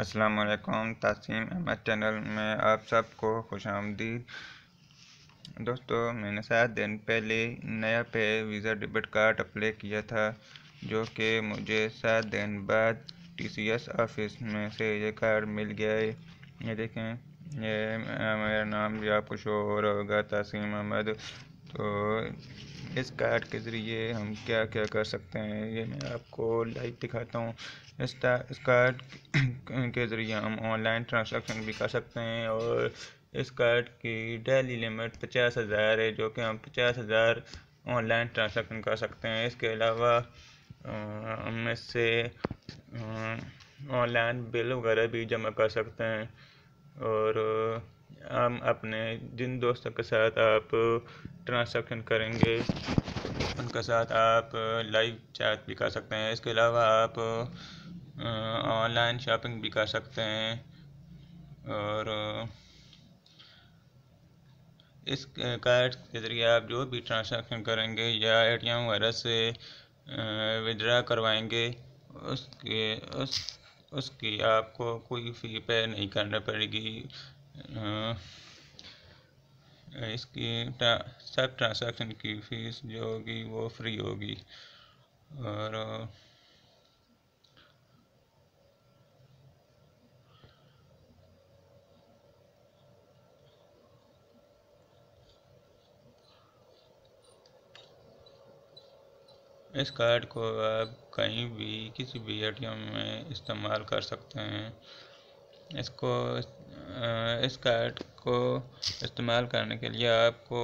अस्सलाम तासीम अहमद चैनल में आप सबको खुश आमदी दोस्तों मैंने सात दिन पहले नया पे वीज़ा डेबिट कार्ड अप्लाई किया था जो कि मुझे सात दिन बाद टीसीएस ऑफिस में से ये कार्ड मिल गया है ये देखें ये मेरा नाम भी आपको शो हो रहा होगा तासीम अहमद तो इस कार्ड के ज़रिए हम क्या क्या कर सकते हैं ये मैं आपको लाइव दिखाता हूँ इस इस कार्ड के ज़रिए हम ऑनलाइन ट्रांसैक्शन भी कर सकते हैं और इस कार्ड की डेली लिमिट पचास हज़ार है जो कि हम पचास हज़ार ऑनलाइन ट्रांसैक्शन कर सकते हैं इसके अलावा हम इससे ऑनलाइन बिल वगैरह भी जमा कर सकते हैं और हम अपने जिन दोस्तों के साथ आप ट्रांसैक्शन करेंगे उनके साथ आप लाइव चैट भी कर सकते हैं इसके अलावा आप ऑनलाइन शॉपिंग भी कर सकते हैं और इस कार्ड के ज़रिए आप जो भी ट्रांसैक्शन करेंगे या ए टी एम वगैरह से विड्रा करवाएंगे उसके उस उसकी आपको कोई फ़ी पे नहीं करना पड़ेगी इसकी सब ट्रांसैक्शन की फ़ीस जो होगी वो फ्री होगी और इस कार्ड को आप कहीं भी किसी भी एटीएम में इस्तेमाल कर सकते हैं इसको इस कार्ड को इस्तेमाल करने के लिए आपको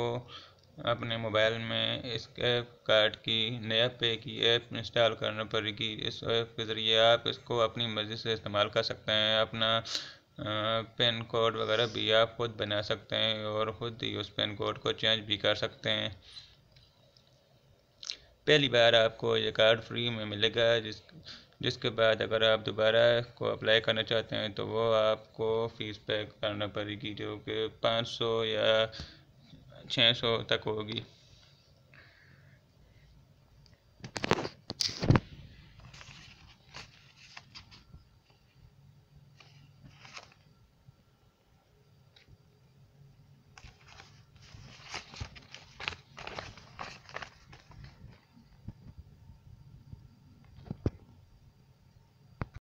अपने मोबाइल में इस ऐप कार्ड की नया पे की ऐप इंस्टॉल करना पड़ेगी इस ऐप के ज़रिए आप इसको अपनी मर्ज़ी से इस्तेमाल कर सकते हैं अपना पिन कोड वगैरह भी आप खुद बना सकते हैं और ख़ुद ही उस पिन कोड को चेंज भी कर सकते हैं पहली बार आपको ये कार्ड फ्री में मिलेगा जिस जिसके बाद अगर आप दोबारा को अप्लाई करना चाहते हैं तो वो आपको फ़ीस पे करना पड़ेगी जो कि पाँच सौ या छः सौ तक होगी